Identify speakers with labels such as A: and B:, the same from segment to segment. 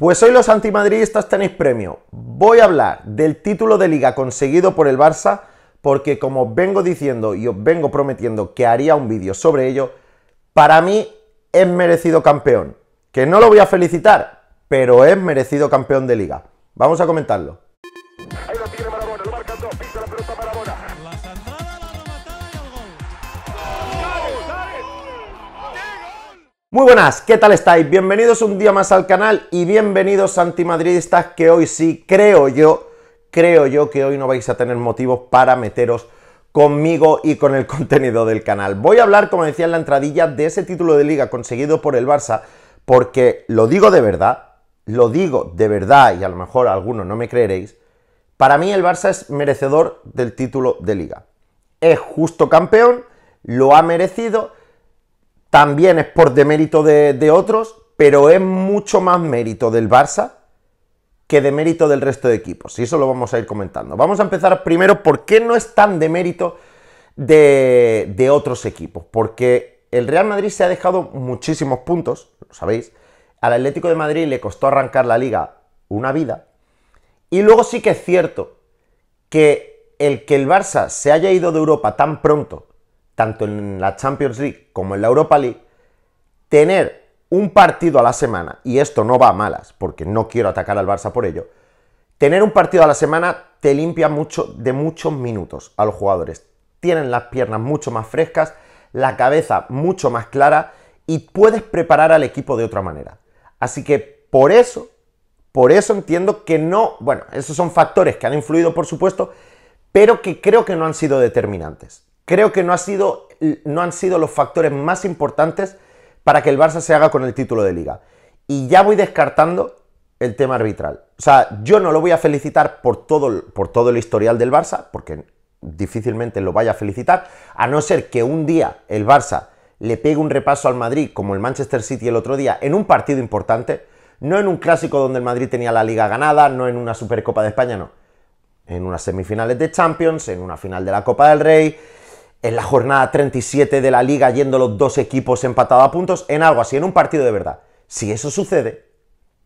A: Pues hoy los antimadridistas tenéis premio. Voy a hablar del título de liga conseguido por el Barça, porque como vengo diciendo y os vengo prometiendo que haría un vídeo sobre ello, para mí es merecido campeón. Que no lo voy a felicitar, pero es merecido campeón de liga. Vamos a comentarlo. Muy buenas, ¿qué tal estáis? Bienvenidos un día más al canal y bienvenidos antimadridistas que hoy sí, creo yo, creo yo que hoy no vais a tener motivos para meteros conmigo y con el contenido del canal. Voy a hablar, como decía en la entradilla, de ese título de liga conseguido por el Barça, porque lo digo de verdad, lo digo de verdad y a lo mejor algunos no me creeréis, para mí el Barça es merecedor del título de liga. Es justo campeón, lo ha merecido también es por demérito de, otros, pero es mucho más mérito del Barça que de mérito del resto de equipos. Y eso lo vamos a ir comentando. Vamos a empezar primero por qué no es tan de mérito de, de otros equipos. Porque el Real Madrid se ha dejado muchísimos puntos, lo sabéis. Al Atlético de Madrid le costó arrancar la liga una vida. Y luego sí que es cierto que el que el Barça se haya ido de Europa tan pronto tanto en la Champions League como en la Europa League, tener un partido a la semana, y esto no va a malas, porque no quiero atacar al Barça por ello, tener un partido a la semana te limpia mucho de muchos minutos a los jugadores. Tienen las piernas mucho más frescas, la cabeza mucho más clara y puedes preparar al equipo de otra manera. Así que por eso, por eso entiendo que no, bueno, esos son factores que han influido por supuesto, pero que creo que no han sido determinantes creo que no, han sido los factores más importantes para que el Barça se haga con el título de liga. Y ya voy descartando el tema arbitral. O sea, yo no lo voy a felicitar por todo, por todo el historial del Barça, porque difícilmente lo vaya a felicitar, a no ser que un día el Barça le pegue un repaso al Madrid, como el Manchester City el otro día, en un partido importante, no en un clásico donde el Madrid tenía la liga ganada, no en una Supercopa de España, no. En unas semifinales de Champions, en una final de la Copa del Rey, en la jornada 37 de la liga yendo los dos equipos empatados a puntos, en algo así, en un partido de verdad. Si eso sucede,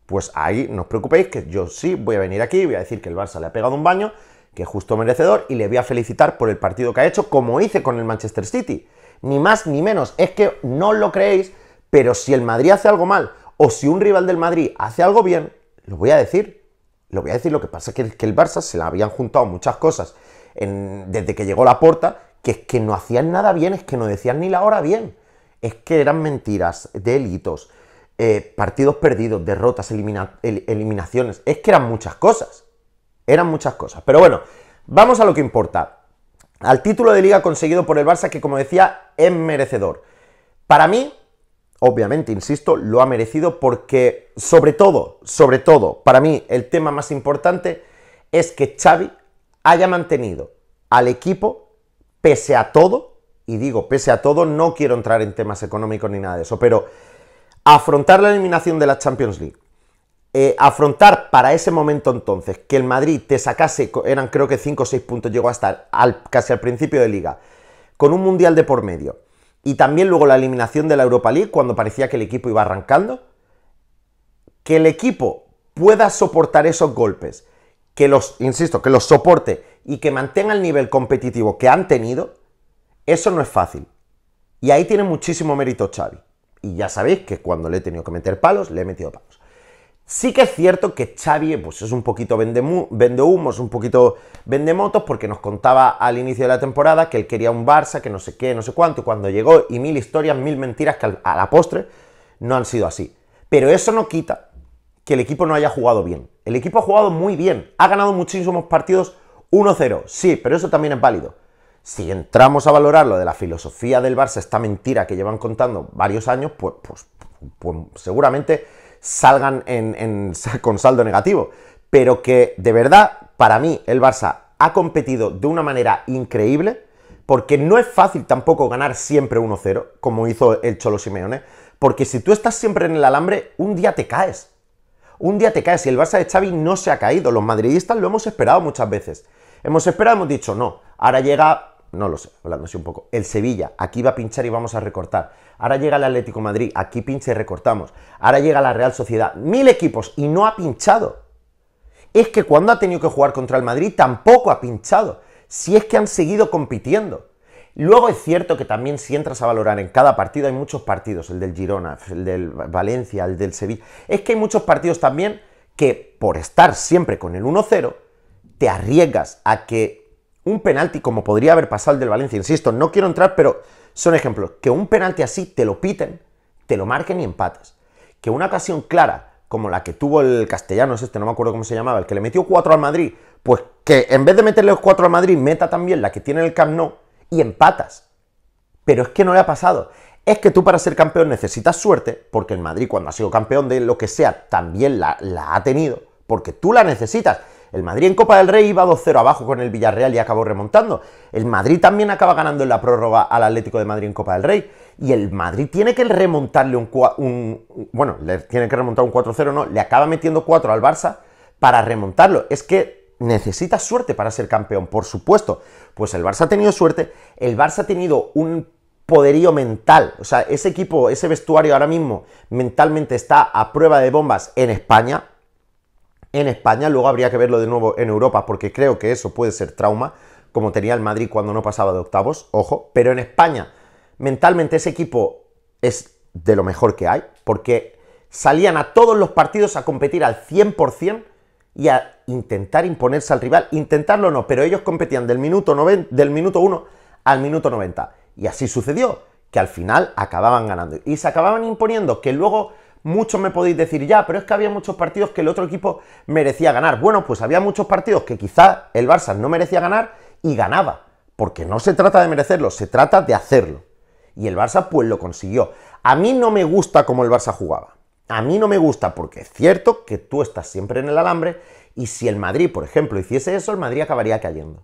A: pues ahí no os preocupéis que yo sí voy a venir aquí y voy a decir que el Barça le ha pegado un baño, que es justo merecedor, y le voy a felicitar por el partido que ha hecho, como hice con el Manchester City. Ni más ni menos, es que no lo creéis, pero si el Madrid hace algo mal, o si un rival del Madrid hace algo bien, lo voy a decir. Lo voy a decir, lo que pasa es que el, Barça se le habían juntado muchas cosas desde que llegó la porta que es que no hacían nada bien, es que no decían ni la hora bien, es que eran mentiras, delitos, eh, partidos perdidos, derrotas, eliminaciones, es que eran muchas cosas, eran muchas cosas. Pero bueno, vamos a lo que importa. Al título de liga conseguido por el Barça, que como decía, es merecedor. Para mí, obviamente, insisto, lo ha merecido porque, sobre todo, sobre todo, para mí el tema más importante es que Xavi haya mantenido al equipo pese a todo, y digo pese a todo, no quiero entrar en temas económicos ni nada de eso, pero afrontar la eliminación de la Champions League, eh, afrontar para ese momento entonces que el Madrid te sacase, eran creo que 5 o 6 puntos, llegó a estar casi al principio de liga, con un mundial de por medio, y también luego la eliminación de la Europa League cuando parecía que el equipo iba arrancando, que el equipo pueda soportar esos golpes que los, insisto, que los soporte y que mantenga el nivel competitivo que han tenido, eso no es fácil. Y ahí tiene muchísimo mérito Xavi. Y ya sabéis que cuando le he tenido que meter palos, le he metido palos. Sí que es cierto que Xavi pues, es un poquito vende, humos, un poquito vende porque nos contaba al inicio de la temporada que él quería un Barça, que no sé qué, no sé cuánto, y cuando llegó y mil historias, mil mentiras que a la postre no han sido así. Pero eso no quita que el equipo no haya jugado bien. El equipo ha jugado muy bien, ha ganado muchísimos partidos 1-0, sí, pero eso también es válido. Si entramos a valorar lo de la filosofía del Barça, esta mentira que llevan contando varios años, pues, pues, pues seguramente salgan con saldo negativo. Pero que de verdad, para mí, el Barça ha competido de una manera increíble, porque no es fácil tampoco ganar siempre 1-0, como hizo el Cholo Simeone, porque si tú estás siempre en el alambre, un día te caes un día te caes y el Barça de Xavi no se ha caído. Los madridistas lo hemos esperado muchas veces. Hemos esperado, hemos dicho, no, ahora llega, no lo sé, hablando un poco, el Sevilla, aquí va a pinchar y vamos a recortar. Ahora llega el Atlético Madrid, aquí pincha y recortamos. Ahora llega la Real Sociedad, mil equipos y no ha pinchado. Es que cuando ha tenido que jugar contra el Madrid tampoco ha pinchado. Si es que han seguido compitiendo. Luego es cierto que también si entras a valorar en cada partido, hay muchos partidos, el del Girona, el del Valencia, el del Sevilla, es que hay muchos partidos también que por estar siempre con el 1-0, te arriesgas a que un penalti como podría haber pasado el del Valencia, insisto, no quiero entrar, pero son ejemplos, que un penalti así te lo piten, te lo marquen y empates. Que una ocasión clara como la que tuvo el castellano, es este, no me acuerdo cómo se llamaba, el que le metió 4 al Madrid, pues que en vez de meterle los 4 al Madrid, meta también la que tiene el Camp y empatas. Pero es que no le ha pasado. Es que tú para ser campeón necesitas suerte, porque el Madrid cuando ha sido campeón de lo que sea también la, ha tenido, porque tú la necesitas. El Madrid en Copa del Rey iba 2-0 abajo con el Villarreal y acabó remontando. El Madrid también acaba ganando en la prórroga al Atlético de Madrid en Copa del Rey. Y el Madrid tiene que remontarle un... un bueno, le tiene que remontar un 4-0, no, le acaba metiendo 4 al Barça para remontarlo. Es que necesita suerte para ser campeón, por supuesto. Pues el Barça ha tenido suerte, el Barça ha tenido un poderío mental, o sea, ese equipo, ese vestuario ahora mismo mentalmente está a prueba de bombas en España, en España, luego habría que verlo de nuevo en Europa, porque creo que eso puede ser trauma, como tenía el Madrid cuando no pasaba de octavos, ojo, pero en España, mentalmente ese equipo es de lo mejor que hay, porque salían a todos los partidos a competir al 100% y a intentar imponerse al rival, intentarlo no, pero ellos competían del minuto, del minuto 1 al minuto 90. Y así sucedió, que al final acababan ganando. Y se acababan imponiendo, que luego muchos me podéis decir, ya, pero es que había muchos partidos que el otro equipo merecía ganar. Bueno, pues había muchos partidos que quizá el Barça no merecía ganar y ganaba. Porque no se trata de merecerlo, se trata de hacerlo. Y el Barça pues lo consiguió. A mí no me gusta cómo el Barça jugaba. A mí no me gusta porque es cierto que tú estás siempre en el alambre y si el Madrid, por ejemplo, hiciese eso, el Madrid acabaría cayendo.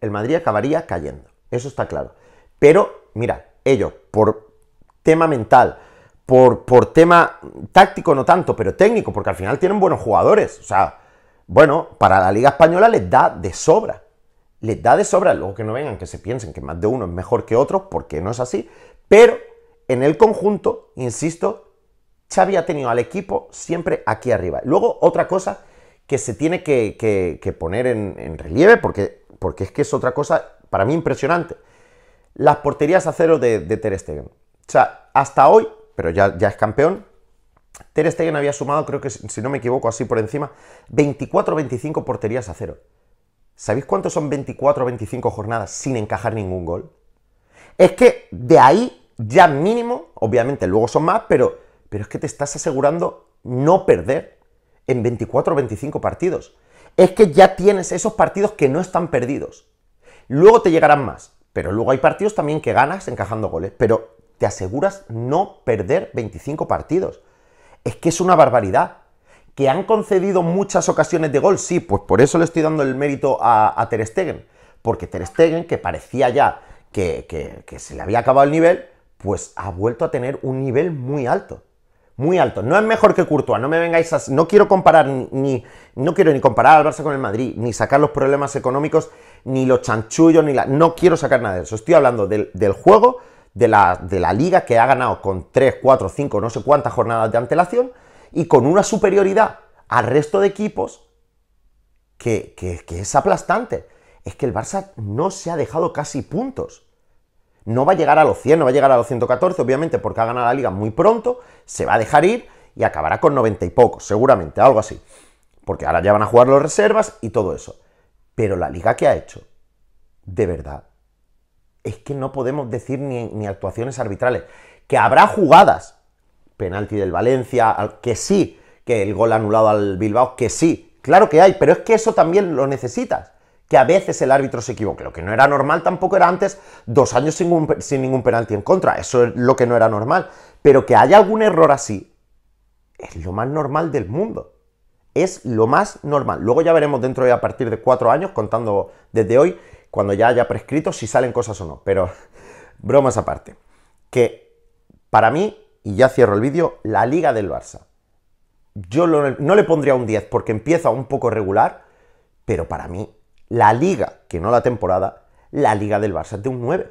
A: El Madrid acabaría cayendo. Eso está claro. Pero, mira, ellos, por tema mental, por, por tema táctico no tanto, pero técnico, porque al final tienen buenos jugadores. O sea, bueno, para la Liga Española les da de sobra. Les da de sobra, luego que no vengan, que se piensen que más de uno es mejor que otro, porque no es así. Pero en el conjunto, insisto, Xavi ha tenido al equipo siempre aquí arriba. Luego, otra cosa que se tiene que, poner en, relieve, porque, porque, es que es otra cosa para mí impresionante. Las porterías a cero de, Ter Stegen. O sea, hasta hoy, pero ya, ya es campeón, Ter Stegen había sumado, creo que si no me equivoco, así por encima, 24 o 25 porterías a cero. ¿Sabéis cuántos son 24 o 25 jornadas sin encajar ningún gol? Es que de ahí ya mínimo, obviamente luego son más, pero pero es que te estás asegurando no perder en 24 o 25 partidos. Es que ya tienes esos partidos que no están perdidos. Luego te llegarán más, pero luego hay partidos también que ganas encajando goles, pero te aseguras no perder 25 partidos. Es que es una barbaridad. Que han concedido muchas ocasiones de gol, sí, pues por eso le estoy dando el mérito a, a Ter Stegen. Porque Ter Stegen, que parecía ya que se le había acabado el nivel, pues ha vuelto a tener un nivel muy alto muy alto No es mejor que Courtois, no me vengáis a... No quiero comparar ni... No quiero ni comparar al Barça con el Madrid, ni sacar los problemas económicos, ni los chanchullos, ni la... No quiero sacar nada de eso. Estoy hablando del, juego, de la, liga que ha ganado con 3, 4, 5, no sé cuántas jornadas de antelación y con una superioridad al resto de equipos que, que es aplastante. Es que el Barça no se ha dejado casi puntos. No va a llegar a los 100, no va a llegar a los 114, obviamente, porque ha ganado la liga muy pronto, se va a dejar ir y acabará con 90 y poco, seguramente, algo así. Porque ahora ya van a jugar los reservas y todo eso. Pero la liga que ha hecho, de verdad, es que no podemos decir ni, ni actuaciones arbitrales. Que habrá jugadas, penalti del Valencia, que sí, que el gol anulado al Bilbao, que sí, claro que hay, pero es que eso también lo necesitas que a veces el árbitro se equivoque. Lo que no era normal tampoco era antes dos años sin, ningún penalti en contra. Eso es lo que no era normal. Pero que haya algún error así es lo más normal del mundo. Es lo más normal. Luego ya veremos dentro de a partir de cuatro años, contando desde hoy, cuando ya haya prescrito, si salen cosas o no. Pero bromas aparte. Que para mí, y ya cierro el vídeo, la liga del Barça. Yo no le pondría un 10 porque empieza un poco regular, pero para mí la liga, que no la temporada, la liga del Barça es de un 9.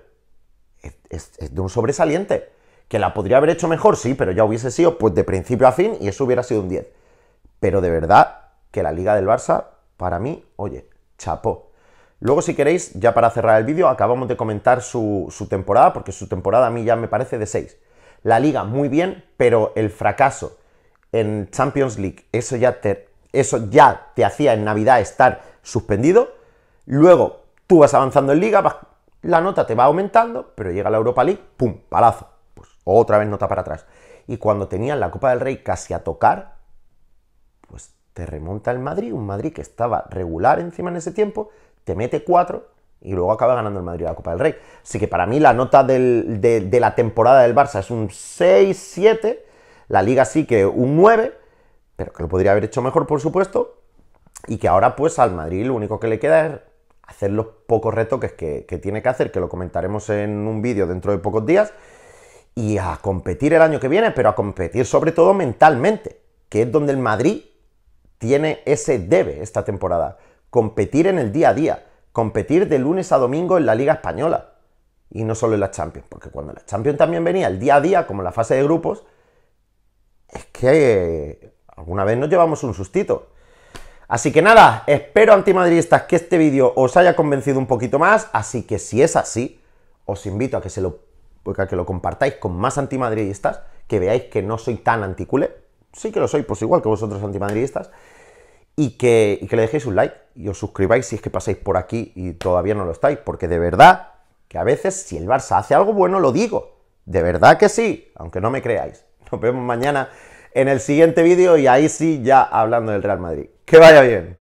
A: Es, de un sobresaliente. Que la podría haber hecho mejor, sí, pero ya hubiese sido pues de principio a fin y eso hubiera sido un 10. Pero de verdad que la liga del Barça, para mí, oye, chapó. Luego, si queréis, ya para cerrar el vídeo, acabamos de comentar su, temporada, porque su temporada a mí ya me parece de 6. La liga muy bien, pero el fracaso en Champions League, eso ya eso ya te hacía en Navidad estar suspendido Luego tú vas avanzando en liga, la nota te va aumentando, pero llega la Europa League, ¡pum! Palazo. Pues otra vez nota para atrás. Y cuando tenían la Copa del Rey casi a tocar, pues te remonta el Madrid, un Madrid que estaba regular encima en ese tiempo, te mete cuatro y luego acaba ganando el Madrid la Copa del Rey. Así que para mí la nota de, de, la temporada del Barça es un 6-7, la liga sí que un 9, pero que lo podría haber hecho mejor por supuesto, y que ahora pues al Madrid lo único que le queda es hacer los pocos retoques que, tiene que hacer, que lo comentaremos en un vídeo dentro de pocos días, y a competir el año que viene, pero a competir sobre todo mentalmente, que es donde el Madrid tiene ese debe esta temporada, competir en el día a día, competir de lunes a domingo en la Liga Española, y no solo en la Champions, porque cuando la Champions también venía el día a día, como la fase de grupos, es que eh, alguna vez nos llevamos un sustito. Así que nada, espero antimadridistas que este vídeo os haya convencido un poquito más, así que si es así, os invito a que, se lo, que lo compartáis con más antimadridistas, que veáis que no soy tan anticule, sí que lo soy, pues igual que vosotros antimadridistas, y que, y que le dejéis un like y os suscribáis si es que pasáis por aquí y todavía no lo estáis, porque de verdad que a veces si el Barça hace algo bueno lo digo, de verdad que sí, aunque no me creáis. Nos vemos mañana en el siguiente vídeo y ahí sí ya hablando del Real Madrid. Que vaya bien.